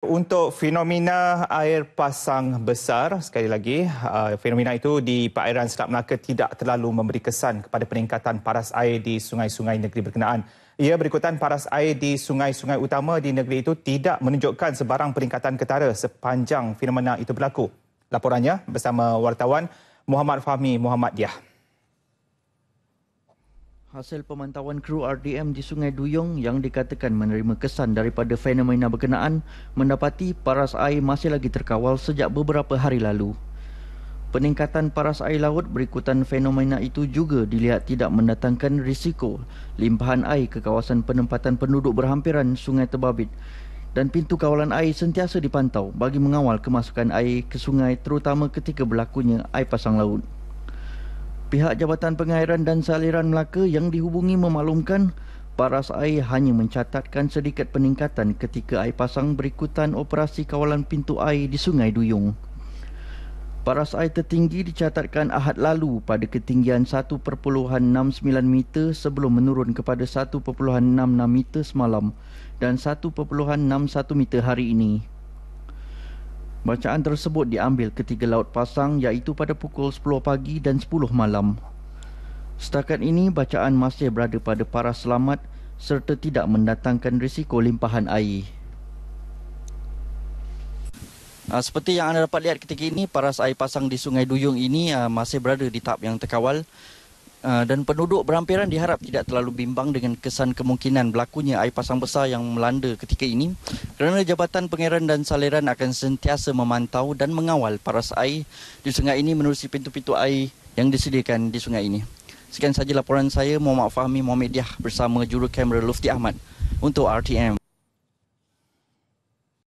Untuk fenomena air pasang besar, sekali lagi, uh, fenomena itu di perairan Selat Melaka tidak terlalu memberi kesan kepada peningkatan paras air di sungai-sungai negeri berkenaan. Ia berikutan paras air di sungai-sungai utama di negeri itu tidak menunjukkan sebarang peningkatan ketara sepanjang fenomena itu berlaku. Laporannya bersama wartawan Muhammad Fahmi Muhammad Diah. Hasil pemantauan kru RDM di Sungai Duyung yang dikatakan menerima kesan daripada fenomena berkenaan mendapati paras air masih lagi terkawal sejak beberapa hari lalu. Peningkatan paras air laut berikutan fenomena itu juga dilihat tidak mendatangkan risiko limpahan air ke kawasan penempatan penduduk berhampiran Sungai Tebabit dan pintu kawalan air sentiasa dipantau bagi mengawal kemasukan air ke sungai terutama ketika berlakunya air pasang laut. Pihak Jabatan Pengairan dan Saliran Melaka yang dihubungi memaklumkan paras air hanya mencatatkan sedikit peningkatan ketika air pasang berikutan operasi kawalan pintu air di Sungai Duyung. Paras air tertinggi dicatatkan Ahad lalu pada ketinggian 1.69 meter sebelum menurun kepada 1.66 meter semalam dan 1.61 meter hari ini. Bacaan tersebut diambil ketiga laut pasang iaitu pada pukul 10 pagi dan 10 malam. Setakat ini bacaan masih berada pada paras selamat serta tidak mendatangkan risiko limpahan air. Ah, seperti yang anda dapat lihat ketika ini paras air pasang di Sungai Duyung ini ah, masih berada di tahap yang terkawal. Ah, dan penduduk berhampiran diharap tidak terlalu bimbang dengan kesan kemungkinan berlakunya air pasang besar yang melanda ketika ini kerana Jabatan Pengairan dan Saliran akan sentiasa memantau dan mengawal paras air di sungai ini menerusi pintu-pintu air yang disediakan di sungai ini. Sekian sahaja laporan saya Muhammad Fahmi Muhammad Diah bersama juru kamera Lufti Ahmad untuk RTM.